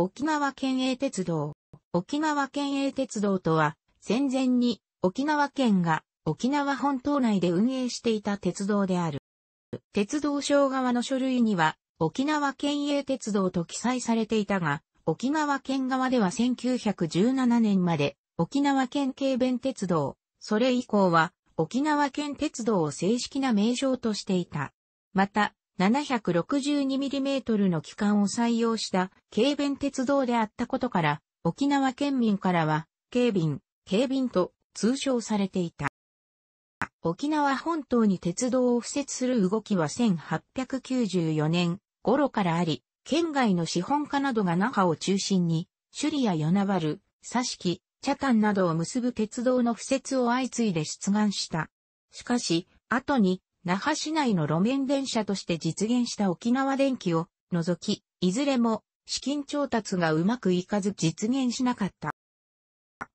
沖縄県営鉄道。沖縄県営鉄道とは、戦前に沖縄県が沖縄本島内で運営していた鉄道である。鉄道省側の書類には、沖縄県営鉄道と記載されていたが、沖縄県側では1917年まで沖縄県軽便鉄道、それ以降は沖縄県鉄道を正式な名称としていた。また、762mm の機関を採用した軽便鉄道であったことから、沖縄県民からは、軽便、軽便と通称されていた。沖縄本島に鉄道を敷設する動きは1894年頃からあり、県外の資本家などが那覇を中心に、首里や与那原、佐敷、茶炭などを結ぶ鉄道の敷設を相次いで出願した。しかし、後に那覇市内の路面電車として実現した沖縄電気を除き、いずれも資金調達がうまくいかず実現しなかった。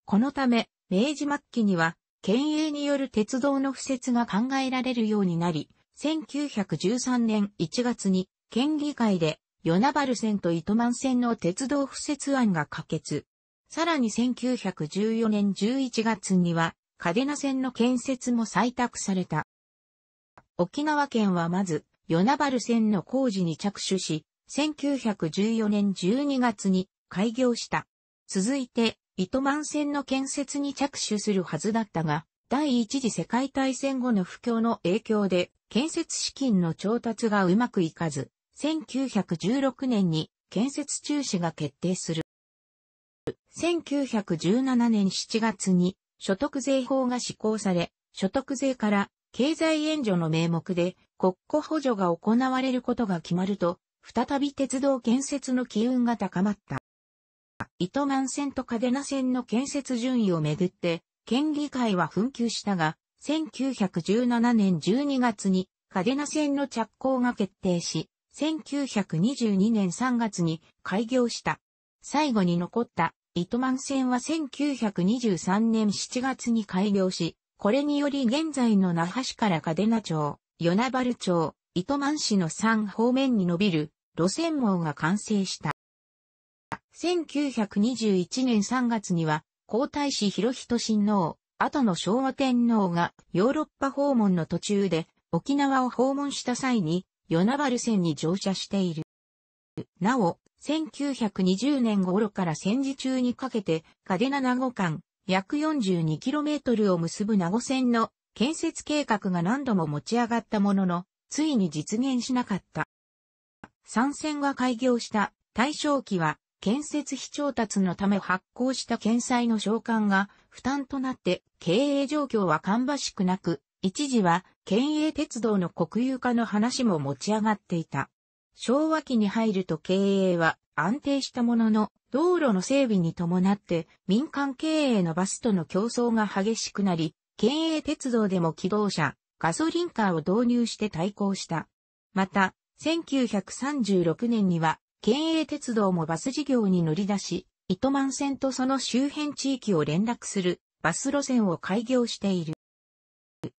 このため、明治末期には、県営による鉄道の敷設が考えられるようになり、1913年1月に県議会で、与那原線と糸満線の鉄道敷設案が可決。さらに1914年11月には、嘉手納線の建設も採択された。沖縄県はまず、与那原線の工事に着手し、1914年12月に開業した。続いて、糸満線の建設に着手するはずだったが、第一次世界大戦後の不況の影響で、建設資金の調達がうまくいかず、1916年に建設中止が決定する。1917年7月に所得税法が施行され、所得税から経済援助の名目で国庫補助が行われることが決まると、再び鉄道建設の機運が高まった。糸満線と嘉手納線の建設順位をめぐって、県議会は紛糾したが、1917年12月に嘉手納線の着工が決定し、1922年3月に開業した。最後に残った糸満線は1923年7月に開業し、これにより現在の那覇市から嘉手納町、与那原町、糸満市の3方面に伸びる路線網が完成した。1921年3月には、皇太子広仁親王、後の昭和天皇がヨーロッパ訪問の途中で沖縄を訪問した際に、与那原線に乗車している。なお、1920年頃から戦時中にかけて、嘉手納名護間、約 42km を結ぶ名護線の建設計画が何度も持ち上がったものの、ついに実現しなかった。参戦が開業した大正期は、建設費調達のため発行した県債の償還が負担となって経営状況は芳しくなく、一時は県営鉄道の国有化の話も持ち上がっていた。昭和期に入ると経営は安定したものの、道路の整備に伴って民間経営のバスとの競争が激しくなり、県営鉄道でも機動車、ガソリンカーを導入して対抗した。また、1936年には、県営鉄道もバス事業に乗り出し、糸満線とその周辺地域を連絡するバス路線を開業している。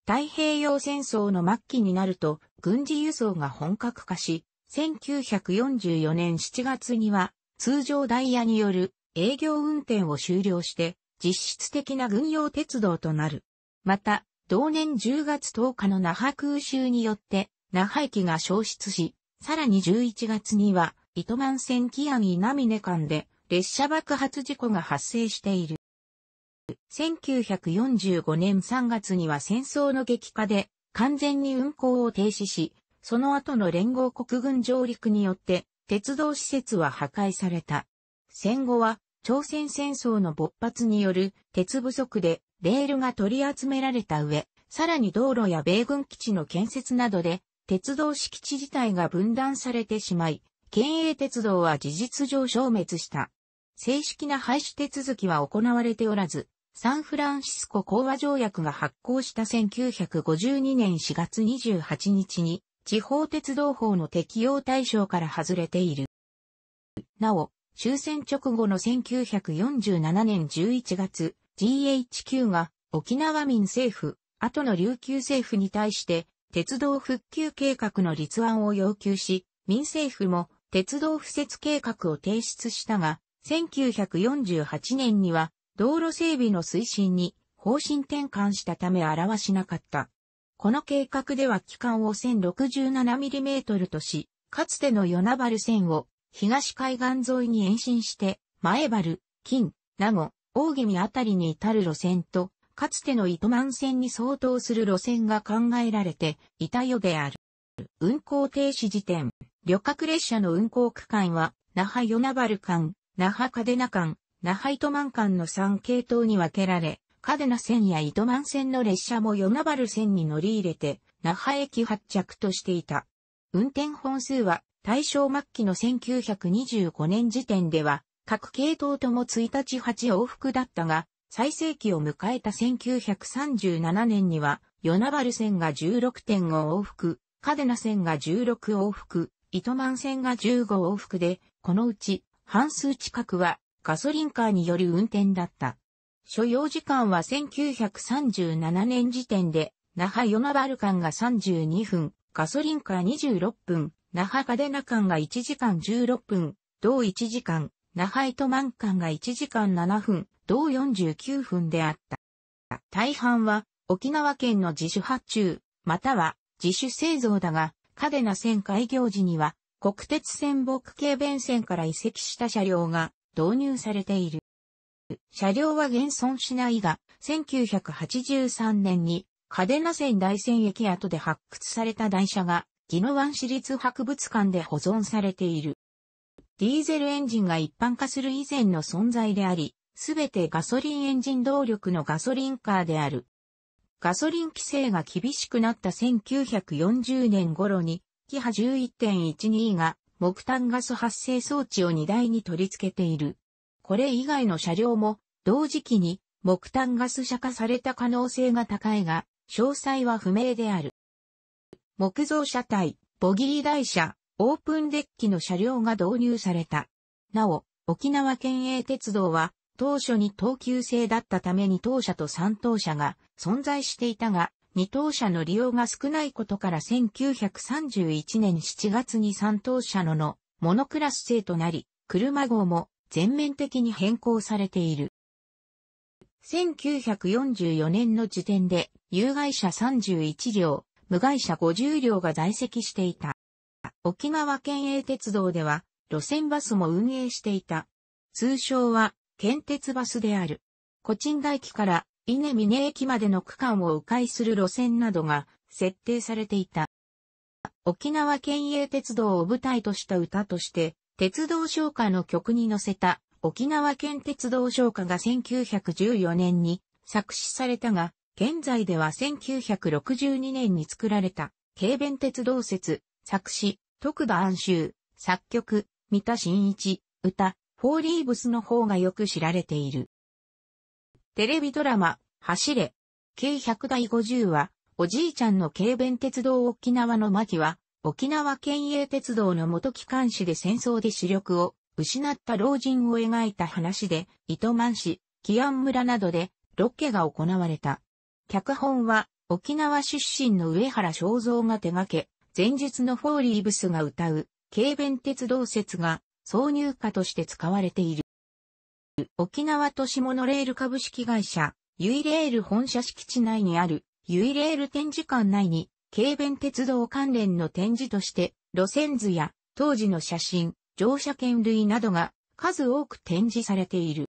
太平洋戦争の末期になると軍事輸送が本格化し、1944年7月には通常ダイヤによる営業運転を終了して実質的な軍用鉄道となる。また、同年10月10日の那覇空襲によって那覇駅が消失し、さらに11月には糸満線紀安稲峰間で列車爆発事故が発生している。1945年3月には戦争の激化で完全に運行を停止し、その後の連合国軍上陸によって、鉄道施設は破壊された。戦後は、朝鮮戦争の勃発による鉄不足で、レールが取り集められた上、さらに道路や米軍基地の建設などで、鉄道敷地自体が分断されてしまい、県営鉄道は事実上消滅した。正式な廃止手続きは行われておらず、サンフランシスコ講和条約が発効した1952年4月28日に地方鉄道法の適用対象から外れている。なお、終戦直後の1947年11月、GHQ が沖縄民政府、後の琉球政府に対して鉄道復旧計画の立案を要求し、民政府も鉄道敷設計画を提出したが、1948年には道路整備の推進に方針転換したため表しなかった。この計画では機関を 1067mm とし、かつての与那原線を東海岸沿いに延伸して、前原、金、名護、大君あたりに至る路線と、かつての糸満線に相当する路線が考えられていたようである。運行停止時点、旅客列車の運行区間は、那覇与那原間、那覇嘉手納間、那覇糸満間の3系統に分けられ、カデナ線や糸満線の列車も与那原線に乗り入れて、那覇駅発着としていた。運転本数は大正末期の1925年時点では、各系統とも1日8往復だったが、最盛期を迎えた1937年には、与那原線が16.5往復、カデナ線が16往復、糸満線が15往復で、このうち半数近くはガソリンカーによる運転だった。所要時間は1937年時点で、那覇与那原間が32分、ガソリンカー26分、那覇カデナ間が1時間16分、同1時間、那覇糸満間が1時間7分、同49分であった。大半は沖縄県の自主発注、または自主製造だが、カデナ線開業時には国鉄線木系弁線から移籍した車両が導入されている。車両は現存しないが、1983年にカデナ線大戦駅跡で発掘された台車が、ギノワン市立博物館で保存されている。ディーゼルエンジンが一般化する以前の存在であり、すべてガソリンエンジン動力のガソリンカーである。ガソリン規制が厳しくなった1940年頃に、キハ11.12が木炭ガス発生装置を荷台に取り付けている。これ以外の車両も同時期に木炭ガス車化された可能性が高いが、詳細は不明である。木造車体、ボギー台車、オープンデッキの車両が導入された。なお、沖縄県営鉄道は、当初に等級制だったために当社と3等車が存在していたが、2等車の利用が少ないことから1931年7月に3等車ののモノクラス制となり、車号も全面的に変更されている。1944年の時点で、有害者31両、無害者50両が在籍していた。沖縄県営鉄道では、路線バスも運営していた。通称は、県鉄バスである。コチンダ駅から、稲峰駅までの区間を迂回する路線などが、設定されていた。沖縄県営鉄道を舞台とした歌として、鉄道唱歌の曲に乗せた沖縄県鉄道唱歌が1914年に作詞されたが、現在では1962年に作られた、軽便鉄道説、作詞、徳田安州、作曲、三田新一、歌、フォーリーブスの方がよく知られている。テレビドラマ、走れ、計100第50は、おじいちゃんの軽便鉄道沖縄の牧は、沖縄県営鉄道の元機関士で戦争で視力を失った老人を描いた話で、糸満市、紀安村などでロケが行われた。脚本は沖縄出身の上原正蔵が手掛け、前日のフォーリーブスが歌う、軽便鉄道説が挿入歌として使われている。沖縄都市モノレール株式会社、ユイレール本社敷地内にあるユイレール展示館内に軽便鉄道関連の展示として、路線図や当時の写真、乗車券類などが数多く展示されている。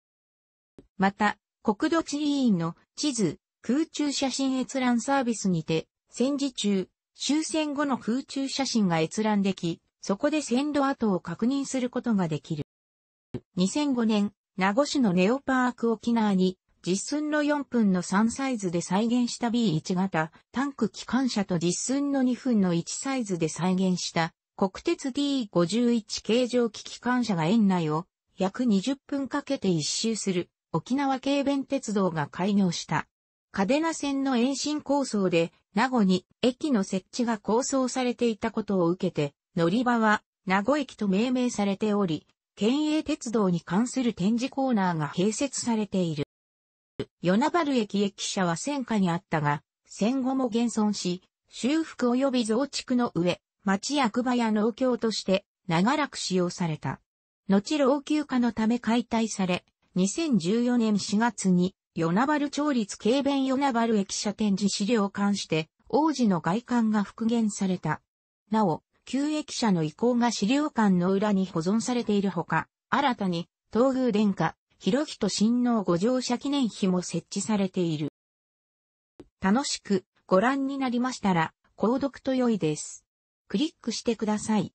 また、国土地理院の地図、空中写真閲覧サービスにて、戦時中、終戦後の空中写真が閲覧でき、そこで線路跡を確認することができる。2005年、名護市のネオパーク沖縄に実寸の4分の3サイズで再現した B1 型タンク機関車と実寸の2分の1サイズで再現した国鉄 D51 形状機機関車が園内を約20分かけて一周する沖縄軽便鉄道が開業した。嘉手納線の延伸構想で名護に駅の設置が構想されていたことを受けて乗り場は名護駅と命名されており、県営鉄道に関する展示コーナーが併設されている。与那原駅駅舎は戦火にあったが、戦後も現存し、修復及び増築の上、町役場や農協として長らく使用された。後老朽化のため解体され、2014年4月に、与那原町立軽弁与那原駅舎展示資料館して、王子の外観が復元された。なお、旧駅舎の遺構が資料館の裏に保存されているほか、新たに、東宮殿下、広人親王ご乗車記念碑も設置されている。楽しくご覧になりましたら、購読と良いです。クリックしてください。